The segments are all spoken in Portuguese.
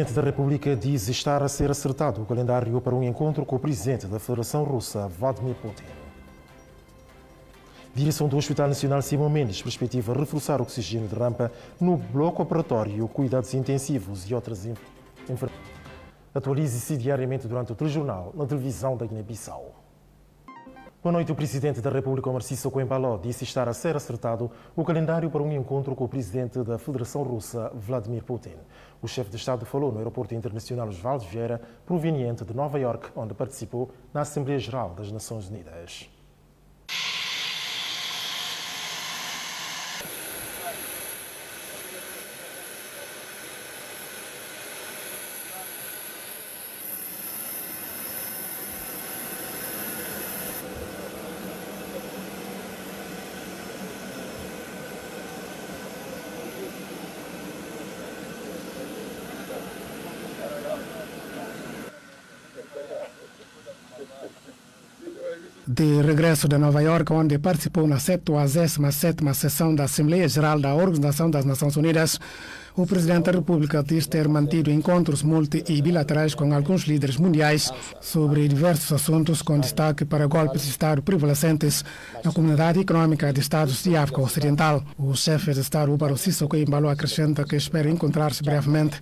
Presidente da República diz estar a ser acertado o calendário para um encontro com o Presidente da Federação Russa, Vladimir Putin. Direção do Hospital Nacional Simão Mendes perspectiva reforçar o oxigênio de rampa no bloco operatório, cuidados intensivos e outras enfermidades. Atualize-se diariamente durante o telejornal na televisão da Guiné-Bissau. Boa noite. O Presidente da República, Marcício Coimbaló, disse estar a ser acertado o calendário para um encontro com o Presidente da Federação Russa, Vladimir Putin. O chefe de Estado falou no Aeroporto Internacional Osvaldo Vieira, proveniente de Nova York, onde participou na Assembleia Geral das Nações Unidas. de regresso de Nova York, onde participou na 77ª sessão da Assembleia Geral da Organização das Nações Unidas, o Presidente da República diz ter mantido encontros multi e bilaterais com alguns líderes mundiais sobre diversos assuntos, com destaque para golpes de Estado prevalecentes na comunidade econômica de Estados de África Ocidental. O chefe de Estado, Úbaro Sissoko Embalo, acrescenta que espera encontrar-se brevemente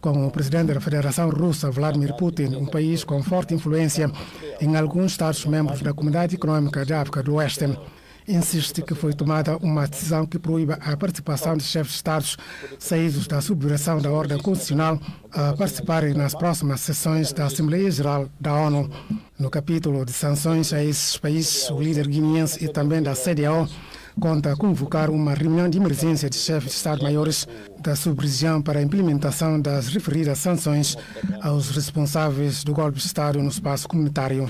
com o Presidente da Federação Russa, Vladimir Putin, um país com forte influência em alguns Estados-membros da comunidade econômica de África do Oeste insiste que foi tomada uma decisão que proíba a participação de chefes de Estados saídos da subversão da ordem constitucional a participarem nas próximas sessões da Assembleia Geral da ONU. No capítulo de sanções a esses países, o líder guineense e também da CDAO conta convocar uma reunião de emergência de chefes de Estado-maiores da sub-região para a implementação das referidas sanções aos responsáveis do golpe de Estado no espaço comunitário.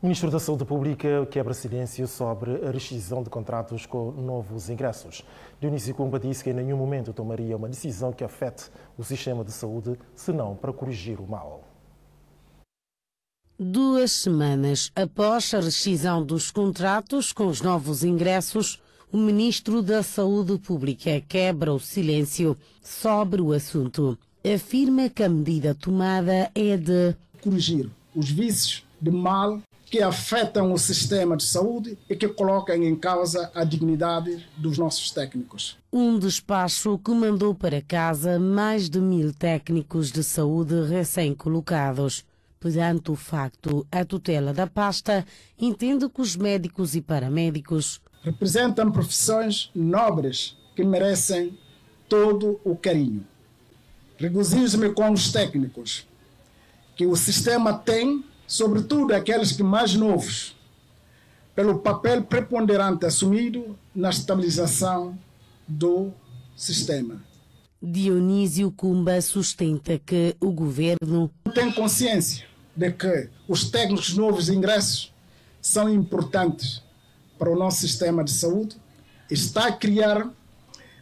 O Ministro da Saúde Pública quebra silêncio sobre a rescisão de contratos com novos ingressos. Dionísio Cumba disse que em nenhum momento tomaria uma decisão que afete o sistema de saúde, senão para corrigir o mal. Duas semanas após a rescisão dos contratos com os novos ingressos, o ministro da Saúde Pública quebra o silêncio sobre o assunto. Afirma que a medida tomada é de corrigir os vícios de mal que afetam o sistema de saúde e que colocam em causa a dignidade dos nossos técnicos. Um despacho que mandou para casa mais de mil técnicos de saúde recém-colocados. Perante o facto, a tutela da pasta entende que os médicos e paramédicos representam profissões nobres que merecem todo o carinho. Regozijo-me com os técnicos que o sistema tem, sobretudo aqueles que mais novos, pelo papel preponderante assumido na estabilização do sistema. Dionísio Cumba sustenta que o governo tem consciência de que os técnicos novos ingressos são importantes para o nosso sistema de saúde, está a criar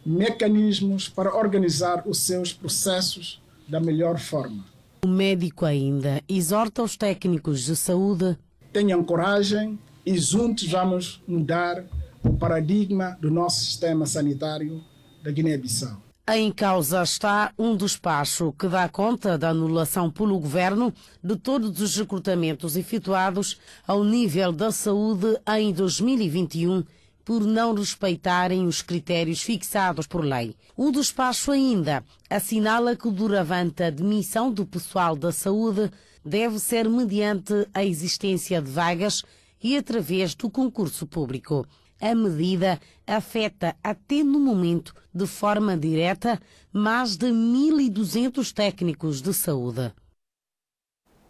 mecanismos para organizar os seus processos da melhor forma. O médico ainda exorta os técnicos de saúde. Tenham coragem e juntos vamos mudar o paradigma do nosso sistema sanitário da Guiné-Bissau. Em causa está um despacho que dá conta da anulação pelo Governo de todos os recrutamentos efetuados ao nível da saúde em 2021 por não respeitarem os critérios fixados por lei. O despacho ainda assinala que duravante a demissão do pessoal da saúde deve ser mediante a existência de vagas e através do concurso público a medida afeta até no momento, de forma direta, mais de 1.200 técnicos de saúde.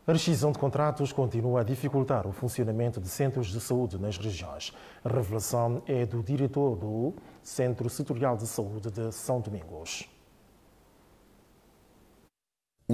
A rescisão de contratos continua a dificultar o funcionamento de centros de saúde nas regiões. A revelação é do diretor do Centro Setorial de Saúde de São Domingos.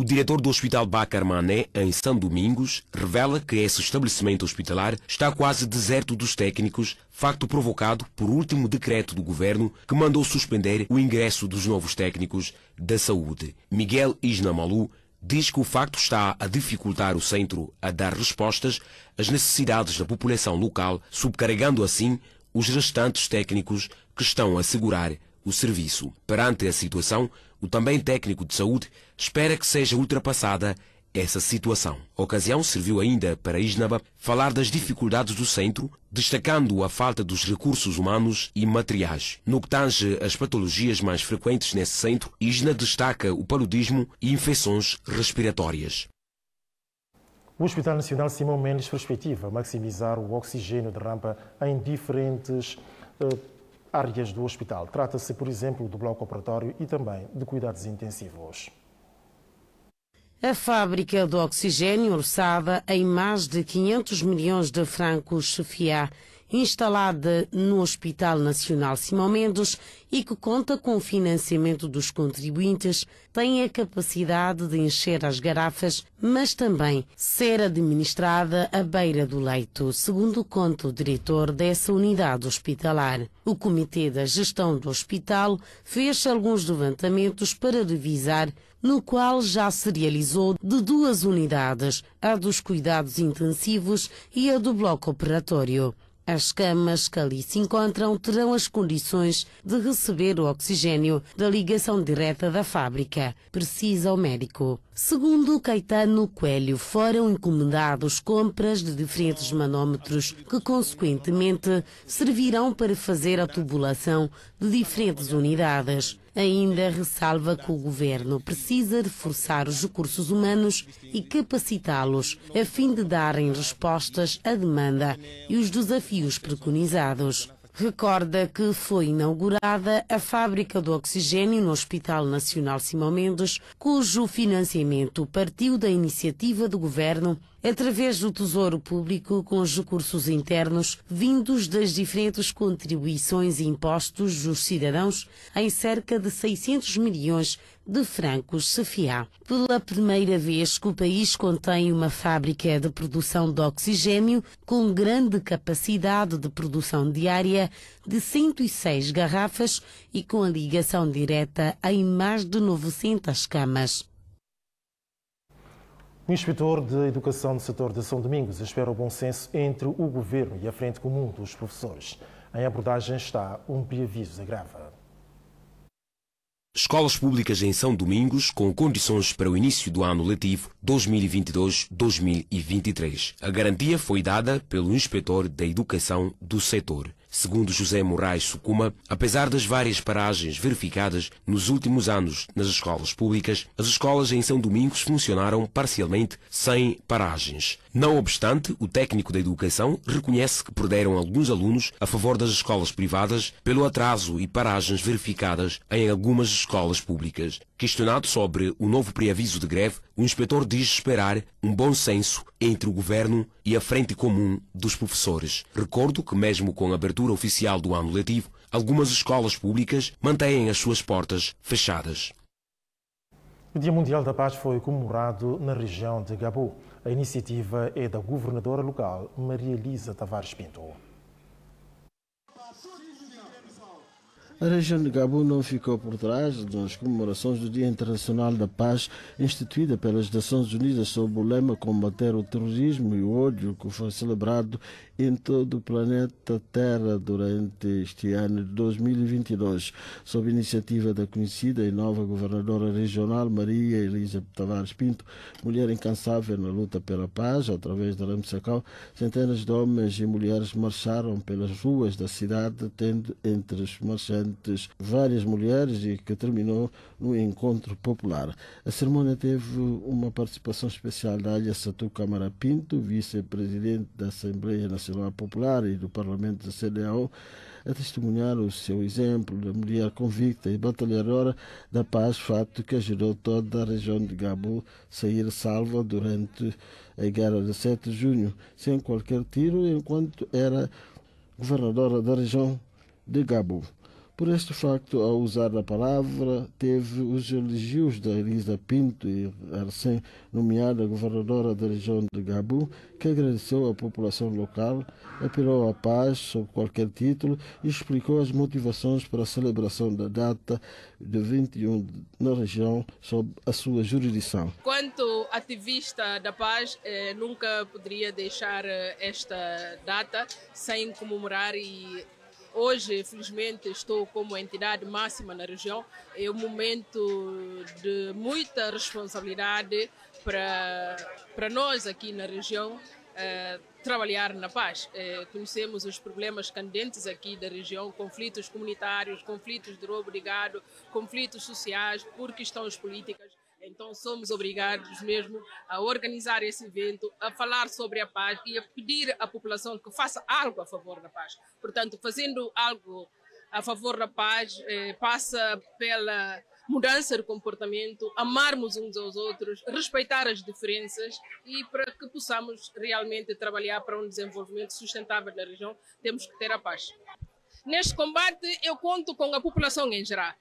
O diretor do Hospital Bacar Mané, em São Domingos, revela que esse estabelecimento hospitalar está quase deserto dos técnicos, facto provocado por último decreto do governo que mandou suspender o ingresso dos novos técnicos da saúde. Miguel Isnamalu diz que o facto está a dificultar o centro a dar respostas às necessidades da população local, subcarregando assim os restantes técnicos que estão a assegurar o serviço. Perante a situação, o também técnico de saúde espera que seja ultrapassada essa situação. A ocasião serviu ainda para Isnaba falar das dificuldades do centro, destacando a falta dos recursos humanos e materiais. No que tange às patologias mais frequentes nesse centro, Isna destaca o paludismo e infecções respiratórias. O Hospital Nacional Simão Mendes perspectiva maximizar o oxigênio de rampa em diferentes eh, áreas do hospital. Trata-se, por exemplo, do bloco operatório e também de cuidados intensivos. A fábrica do oxigênio orçada em mais de 500 milhões de francos FIA instalada no Hospital Nacional Simão Mendes e que conta com o financiamento dos contribuintes, tem a capacidade de encher as garrafas, mas também ser administrada à beira do leito, segundo conta o diretor dessa unidade hospitalar. O Comitê da Gestão do Hospital fez alguns levantamentos para revisar no qual já se realizou de duas unidades, a dos cuidados intensivos e a do bloco operatório. As camas que ali se encontram terão as condições de receber o oxigênio da ligação direta da fábrica, precisa o médico. Segundo Caetano Coelho, foram encomendados compras de diferentes manômetros que, consequentemente, servirão para fazer a tubulação de diferentes unidades. Ainda ressalva que o governo precisa reforçar os recursos humanos e capacitá-los a fim de darem respostas à demanda e os desafios preconizados recorda que foi inaugurada a fábrica do oxigênio no Hospital Nacional Simão Mendes, cujo financiamento partiu da iniciativa do governo através do Tesouro Público com os recursos internos vindos das diferentes contribuições e impostos dos cidadãos em cerca de 600 milhões de Franco Safiá. Pela primeira vez que o país contém uma fábrica de produção de oxigênio com grande capacidade de produção diária de 106 garrafas e com a ligação direta em mais de 900 camas. O inspetor de Educação do setor de São Domingos espera o bom senso entre o governo e a Frente Comum dos Professores. Em abordagem está um preaviso agrava. Escolas públicas em São Domingos com condições para o início do ano letivo 2022-2023. A garantia foi dada pelo inspetor da educação do setor. Segundo José Moraes Sucuma, apesar das várias paragens verificadas nos últimos anos nas escolas públicas, as escolas em São Domingos funcionaram parcialmente sem paragens. Não obstante, o técnico da educação reconhece que perderam alguns alunos a favor das escolas privadas pelo atraso e paragens verificadas em algumas escolas públicas. Questionado sobre o novo preaviso de greve, o inspetor diz esperar um bom senso entre o governo e a frente comum dos professores. Recordo que mesmo com a abertura assinatura oficial do ano letivo, algumas escolas públicas mantêm as suas portas fechadas. O Dia Mundial da Paz foi comemorado na região de Gabu. A iniciativa é da governadora local, Maria Elisa Tavares Pinto. A região de Gabu não ficou por trás das comemorações do Dia Internacional da Paz, instituída pelas Nações Unidas sob o lema Combater o Terrorismo e o Ódio, que foi celebrado em todo o planeta Terra durante este ano de 2022, sob iniciativa da conhecida e nova governadora regional Maria Elisa Tavares Pinto, mulher incansável na luta pela paz, através da Ramsacau, centenas de homens e mulheres marcharam pelas ruas da cidade, tendo entre os marchantes várias mulheres, e que terminou no encontro popular. A cerimônia teve uma participação especial da Alia Satu Câmara Pinto, vice-presidente da Assembleia Nacional Popular e do Parlamento da CDAO, a testemunhar o seu exemplo de mulher convicta e batalhadora da paz, fato que ajudou toda a região de Gabo sair salva durante a guerra de 7 de junho, sem qualquer tiro, enquanto era governadora da região de Gabo. Por este facto, ao usar a palavra, teve os elogios da Elisa Pinto, a recém-nomeada governadora da região de Gabu, que agradeceu à população local, apelou à paz sob qualquer título e explicou as motivações para a celebração da data de 21 na região sob a sua jurisdição. Quanto ativista da paz, eh, nunca poderia deixar eh, esta data sem comemorar e Hoje, felizmente, estou como entidade máxima na região. É um momento de muita responsabilidade para, para nós aqui na região eh, trabalhar na paz. Eh, conhecemos os problemas candentes aqui da região, conflitos comunitários, conflitos de roubo de gado, conflitos sociais, porque estão as políticas. Então somos obrigados mesmo a organizar esse evento, a falar sobre a paz e a pedir à população que faça algo a favor da paz. Portanto, fazendo algo a favor da paz eh, passa pela mudança de comportamento, amarmos uns aos outros, respeitar as diferenças e para que possamos realmente trabalhar para um desenvolvimento sustentável da região, temos que ter a paz. Neste combate, eu conto com a população em geral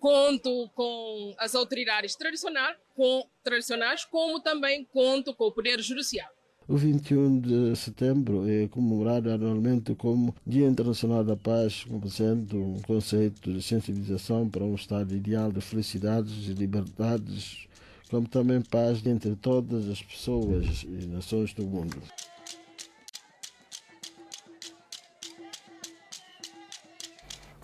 conto com as autoridades tradicionais, com, tradicionais como também conto com o Poder judicial. O 21 de setembro é comemorado anualmente como Dia Internacional da Paz, como sendo um conceito de sensibilização para um estado ideal de felicidades e liberdades, como também paz entre todas as pessoas e nações do mundo.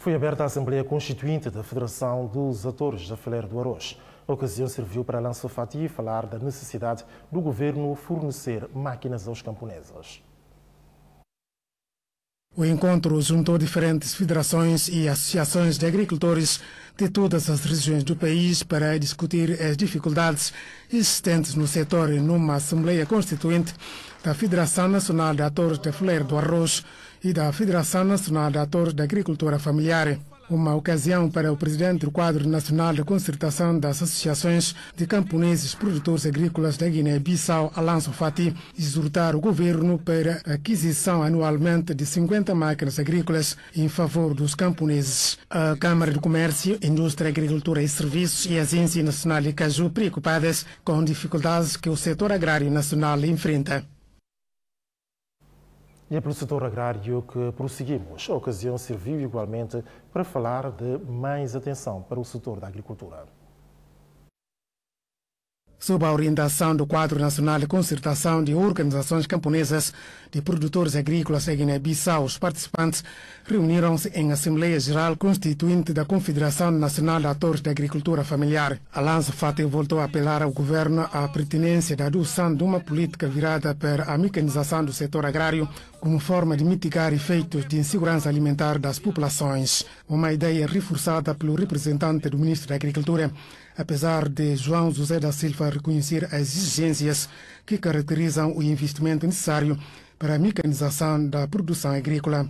foi aberta a Assembleia Constituinte da Federação dos Atores da Fileira do Arroz. A ocasião serviu para Lança Fati falar da necessidade do governo fornecer máquinas aos camponeses. O encontro juntou diferentes federações e associações de agricultores de todas as regiões do país para discutir as dificuldades existentes no setor numa Assembleia Constituinte da Federação Nacional de Atores da Fileira do Arroz, e da Federação Nacional de Atores da Agricultura Familiar. Uma ocasião para o presidente do quadro nacional de concertação das associações de camponeses produtores agrícolas da Guiné-Bissau, Alonso Fati, exortar o governo para a aquisição anualmente de 50 máquinas agrícolas em favor dos camponeses. A Câmara de Comércio, Indústria, Agricultura e Serviços e a Agência Nacional de Caju preocupadas com dificuldades que o setor agrário nacional enfrenta. E é pelo setor agrário que prosseguimos. A ocasião serviu igualmente para falar de mais atenção para o setor da agricultura sob a orientação do Quadro Nacional de Concertação de Organizações Camponesas de Produtores Agrícolas em Guiné-Bissau. Os participantes reuniram-se em Assembleia Geral Constituinte da Confederação Nacional de Atores da Agricultura Familiar. Alonso Fati voltou a apelar ao governo à pertinência da adoção de uma política virada para a mecanização do setor agrário como forma de mitigar efeitos de insegurança alimentar das populações. Uma ideia reforçada pelo representante do Ministro da Agricultura, apesar de João José da Silva reconhecer as exigências que caracterizam o investimento necessário para a mecanização da produção agrícola.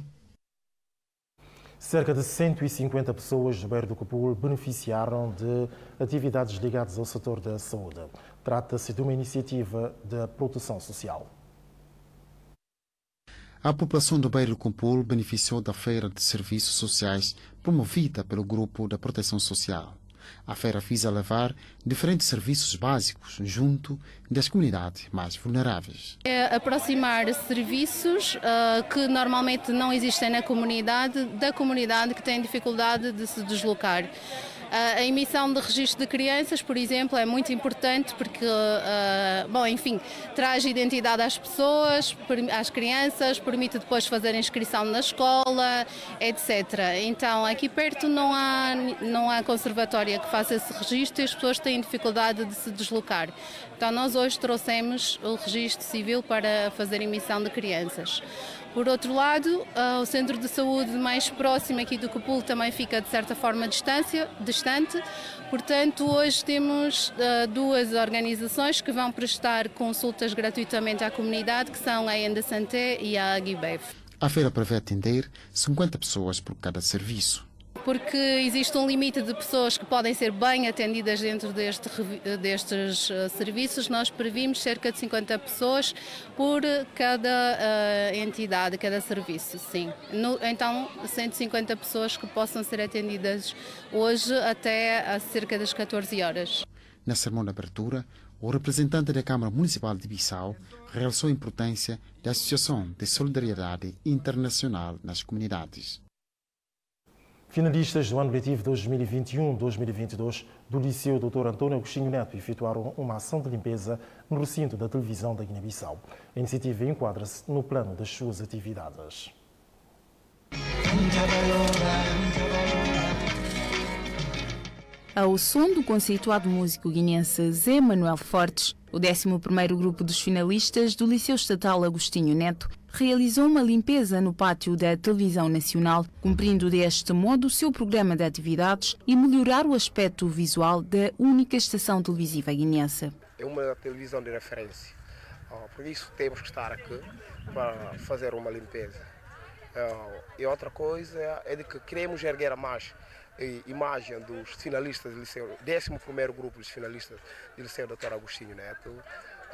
Cerca de 150 pessoas do Bairro do Copul beneficiaram de atividades ligadas ao setor da saúde. Trata-se de uma iniciativa da proteção social. A população do do Compul beneficiou da feira de serviços sociais promovida pelo Grupo da Proteção Social. A feira visa levar diferentes serviços básicos junto das comunidades mais vulneráveis. É aproximar serviços uh, que normalmente não existem na comunidade, da comunidade que tem dificuldade de se deslocar. A emissão de registro de crianças, por exemplo, é muito importante porque, eh, bom, enfim, traz identidade às pessoas, às crianças, permite depois fazer inscrição na escola, etc. Então, aqui perto não há, não há conservatória que faça esse registro e as pessoas têm dificuldade de se deslocar. Então, nós hoje trouxemos o registro civil para fazer emissão de crianças. Por outro lado, ah, o centro de saúde mais próximo aqui do Capul também fica de certa forma distância, distante, portanto hoje temos ah, duas organizações que vão prestar consultas gratuitamente à comunidade, que são a Enda Santé e a Aguibev. A feira prevê atender 50 pessoas por cada serviço porque existe um limite de pessoas que podem ser bem atendidas dentro deste, destes eh, serviços. Nós previmos cerca de 50 pessoas por cada uh, entidade, cada serviço, sim. No, então, 150 pessoas que possam ser atendidas hoje até cerca das 14 horas. Na sermão de abertura, o representante da Câmara Municipal de Bissau realçou a importância da Associação de Solidariedade Internacional nas Comunidades. Finalistas do ano letivo 2021-2022 do Liceu Dr. Antônio Agostinho Neto efetuaram uma ação de limpeza no recinto da televisão da Guiné-Bissau. A iniciativa enquadra-se no plano das suas atividades. Ao som do conceituado músico guinense Zé Manuel Fortes, o 11º grupo dos finalistas do Liceu Estatal Agostinho Neto realizou uma limpeza no pátio da Televisão Nacional, cumprindo deste modo o seu programa de atividades e melhorar o aspecto visual da única estação televisiva guineense. É uma televisão de referência. Ah, por isso temos que estar aqui para fazer uma limpeza. Ah, e outra coisa é de que queremos erguer mais eh, imagem dos finalistas do Liceu, 11 grupo dos finalistas do Liceu Dr. Agostinho Neto.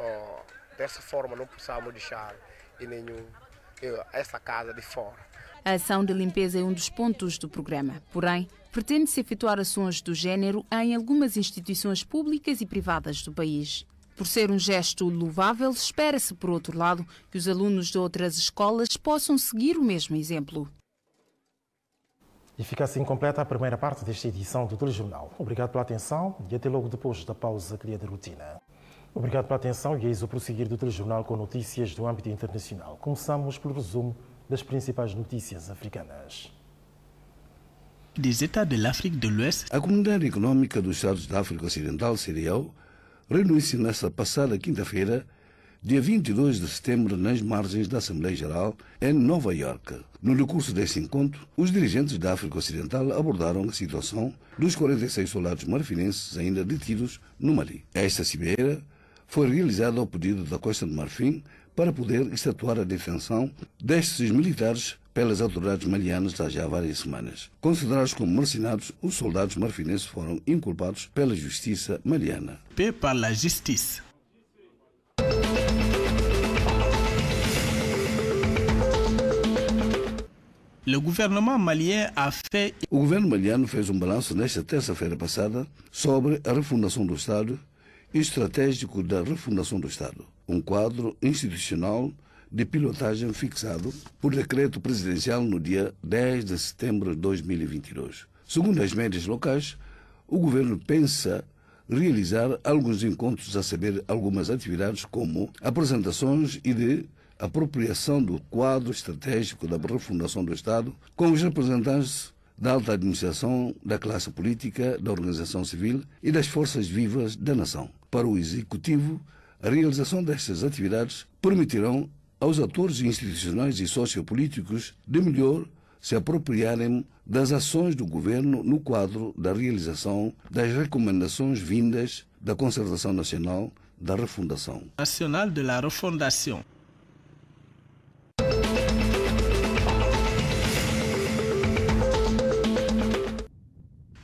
Ah, dessa forma, não precisamos deixar e nenhum essa casa de fora. A ação de limpeza é um dos pontos do programa, porém, pretende-se efetuar ações do género em algumas instituições públicas e privadas do país. Por ser um gesto louvável, espera-se, por outro lado, que os alunos de outras escolas possam seguir o mesmo exemplo. E fica assim completa a primeira parte desta edição do Telejornal. Obrigado pela atenção e até logo depois da pausa que de da rotina. Obrigado pela atenção e eis o prosseguir do telejornal com notícias do âmbito internacional. Começamos pelo resumo das principais notícias africanas A Comunidade Económica dos Estados da África Ocidental, CEDEAO, reuniu-se nesta passada quinta-feira, dia 22 de setembro, nas margens da Assembleia Geral, em Nova Iorque. No decurso deste encontro, os dirigentes da África Ocidental abordaram a situação dos 46 soldados marfinenses ainda detidos no Mali. Esta cimeira foi realizado ao pedido da Costa do Marfim para poder estatuar a detenção destes militares pelas autoridades malianas há há várias semanas. Considerados como mercenários, os soldados marfinenses foram inculpados pela justiça maliana. P para justiça. O governo malien a fait... O governo maliano fez um balanço nesta terça-feira passada sobre a refundação do Estado estratégico da refundação do Estado, um quadro institucional de pilotagem fixado por decreto presidencial no dia 10 de setembro de 2022. Segundo as médias locais, o governo pensa realizar alguns encontros a saber algumas atividades como apresentações e de apropriação do quadro estratégico da refundação do Estado com os representantes da alta administração, da classe política, da organização civil e das forças vivas da nação para o Executivo, a realização destas atividades permitirão aos atores institucionais e sociopolíticos de melhor se apropriarem das ações do governo no quadro da realização das recomendações vindas da Concertação Nacional da Refundação. Nacional de la Refundação.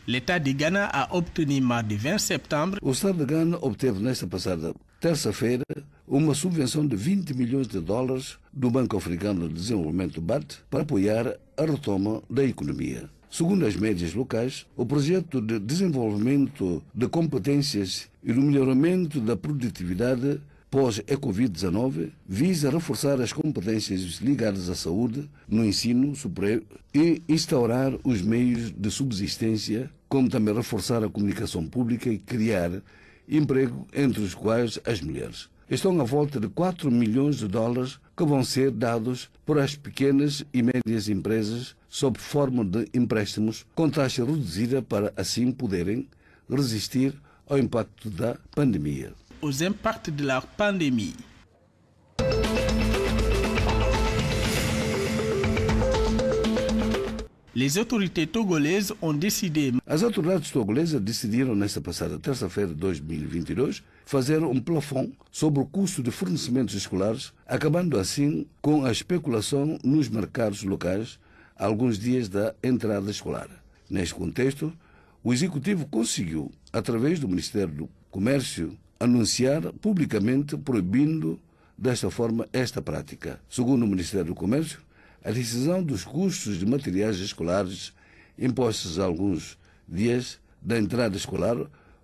L'État Ghana a obtenu mardi 20 O Estado de Ghana obteve nesta passada terça-feira uma subvenção de 20 milhões de dólares do Banco Africano de Desenvolvimento BAT para apoiar a retoma da economia. Segundo as médias locais, o projeto de desenvolvimento de competências e do melhoramento da produtividade pós-Covid-19 visa reforçar as competências ligadas à saúde no ensino superior e instaurar os meios de subsistência, como também reforçar a comunicação pública e criar emprego, entre os quais as mulheres. Estão à volta de 4 milhões de dólares que vão ser dados por as pequenas e médias empresas sob forma de empréstimos com taxa reduzida para assim poderem resistir ao impacto da pandemia aux impacts de la pandémie. Les autorités togolaises ont décidé. As autoridades togolesas decidiram nesta passada terça-feira de 2022 fazer um plafond sobre o custo de fornecimentos escolares, acabando assim com a especulação nos mercados locais alguns dias da entrada escolar. Neste contexto, o executivo conseguiu, através do Ministério do Comércio anunciar publicamente proibindo desta forma esta prática. Segundo o Ministério do Comércio, a decisão dos custos de materiais escolares impostos há alguns dias da entrada escolar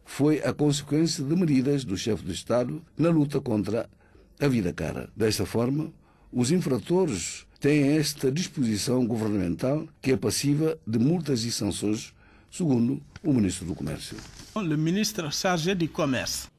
foi a consequência de medidas do chefe do Estado na luta contra a vida cara. Desta forma, os infratores têm esta disposição governamental que é passiva de multas e sanções, segundo o Ministro do Comércio. O Ministro Sargé de Comércio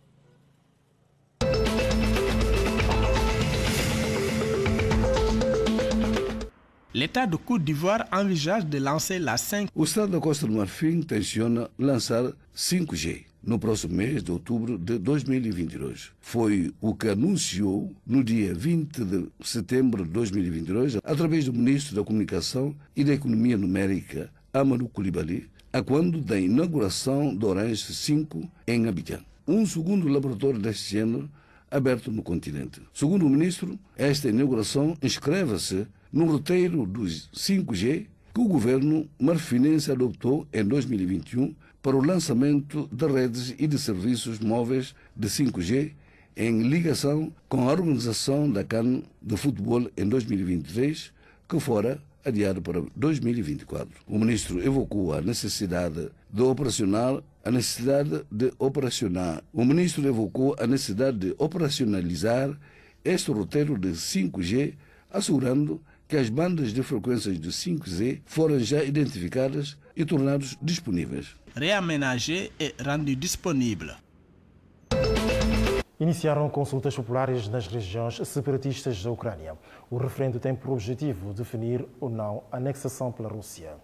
L'État de Côte d'Ivoire envisage de la 5. O Estado da Costa do Marfim tenciona lançar 5G no próximo mês de outubro de 2022. Foi o que anunciou no dia 20 de setembro de 2022, através do Ministro da Comunicação e da Economia Numérica, Amadou Coulibaly, a quando da inauguração do Orange 5 em Abidjan, um segundo laboratório deste género aberto no continente. Segundo o ministro, esta inauguração inscreve-se no roteiro dos 5G que o governo marfinense adoptou em 2021 para o lançamento de redes e de serviços móveis de 5G em ligação com a organização da CAN de futebol em 2023, que fora adiado para 2024. O ministro evocou a necessidade de operacional a necessidade de operacionar. O ministro evocou a necessidade de operacionalizar este roteiro de 5G, assegurando que as bandas de frequências do 5G foram já identificadas e tornadas disponíveis. Reaménagé e rendu disponível. Iniciaram consultas populares nas regiões separatistas da Ucrânia. O referendo tem por objetivo definir ou não a anexação pela Rússia.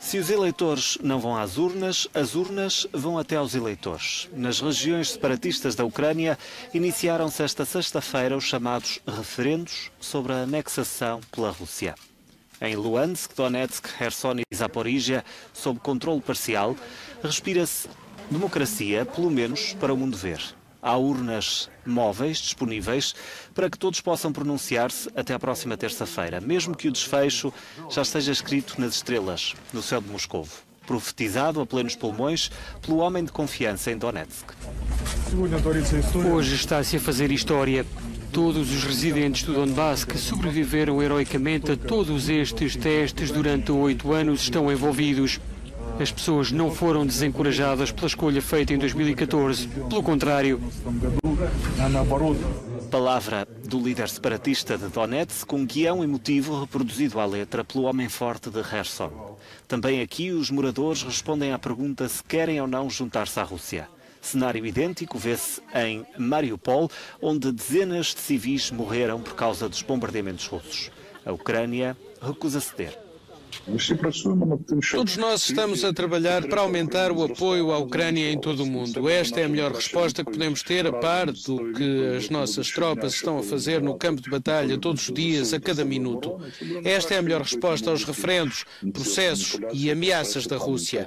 Se os eleitores não vão às urnas, as urnas vão até aos eleitores. Nas regiões separatistas da Ucrânia, iniciaram-se esta sexta-feira os chamados referendos sobre a anexação pela Rússia. Em Luhansk, Donetsk, Kherson e Zaporizhia, sob controle parcial, respira-se democracia, pelo menos para o mundo ver. Há urnas móveis disponíveis para que todos possam pronunciar-se até à próxima terça-feira, mesmo que o desfecho já esteja escrito nas estrelas, no céu de Moscou, profetizado a plenos pulmões pelo homem de confiança em Donetsk. Hoje está-se a fazer história. Todos os residentes do Donbass que sobreviveram heroicamente a todos estes testes durante oito anos estão envolvidos. As pessoas não foram desencorajadas pela escolha feita em 2014, pelo contrário. Palavra do líder separatista de Donetsk, com um guião emotivo reproduzido à letra pelo homem forte de Kherson. Também aqui os moradores respondem à pergunta se querem ou não juntar-se à Rússia. Cenário idêntico vê-se em Mariupol, onde dezenas de civis morreram por causa dos bombardeamentos russos. A Ucrânia recusa ceder. Todos nós estamos a trabalhar para aumentar o apoio à Ucrânia em todo o mundo. Esta é a melhor resposta que podemos ter, a par do que as nossas tropas estão a fazer no campo de batalha todos os dias, a cada minuto. Esta é a melhor resposta aos referendos, processos e ameaças da Rússia.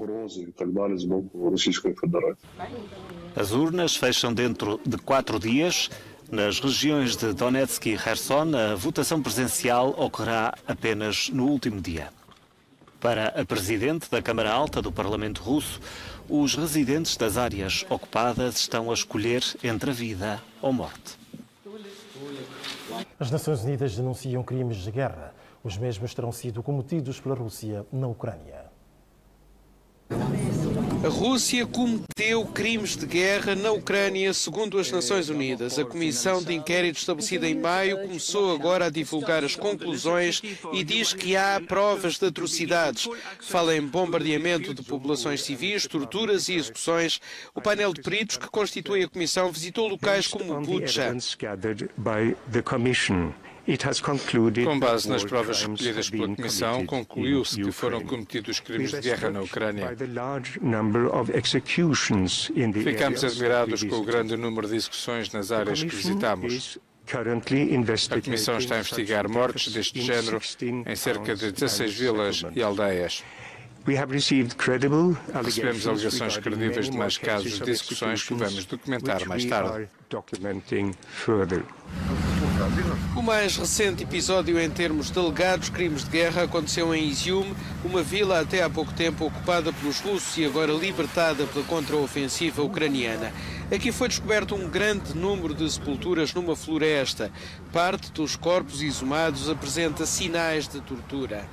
As urnas fecham dentro de quatro dias. Nas regiões de Donetsk e Kherson, a votação presencial ocorrerá apenas no último dia. Para a presidente da Câmara Alta do Parlamento Russo, os residentes das áreas ocupadas estão a escolher entre a vida ou morte. As Nações Unidas denunciam crimes de guerra. Os mesmos terão sido cometidos pela Rússia na Ucrânia. A Rússia cometeu crimes de guerra na Ucrânia, segundo as Nações Unidas. A comissão de inquérito estabelecida em maio começou agora a divulgar as conclusões e diz que há provas de atrocidades. Fala em bombardeamento de populações civis, torturas e execuções. O painel de peritos que constitui a comissão visitou locais como Butcha. Com base nas provas recolhidas pela Comissão, concluiu-se que foram cometidos crimes de guerra na Ucrânia. Ficamos admirados com o grande número de execuções nas áreas que visitamos. A Comissão está a investigar mortes deste género em cerca de 16 vilas e aldeias. Recebemos alegações credíveis de mais casos de execuções que vamos documentar mais tarde. O mais recente episódio em termos de legados crimes de guerra aconteceu em Izium, uma vila até há pouco tempo ocupada pelos russos e agora libertada pela contraofensiva ucraniana. Aqui foi descoberto um grande número de sepulturas numa floresta. Parte dos corpos exumados apresenta sinais de tortura.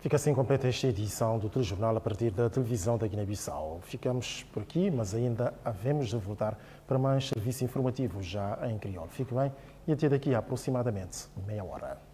Fica assim completa esta edição do Telejornal a partir da televisão da Guiné-Bissau. Ficamos por aqui, mas ainda havemos de voltar para mais serviço informativo já em crioulo. Fique bem e até daqui a aproximadamente meia hora.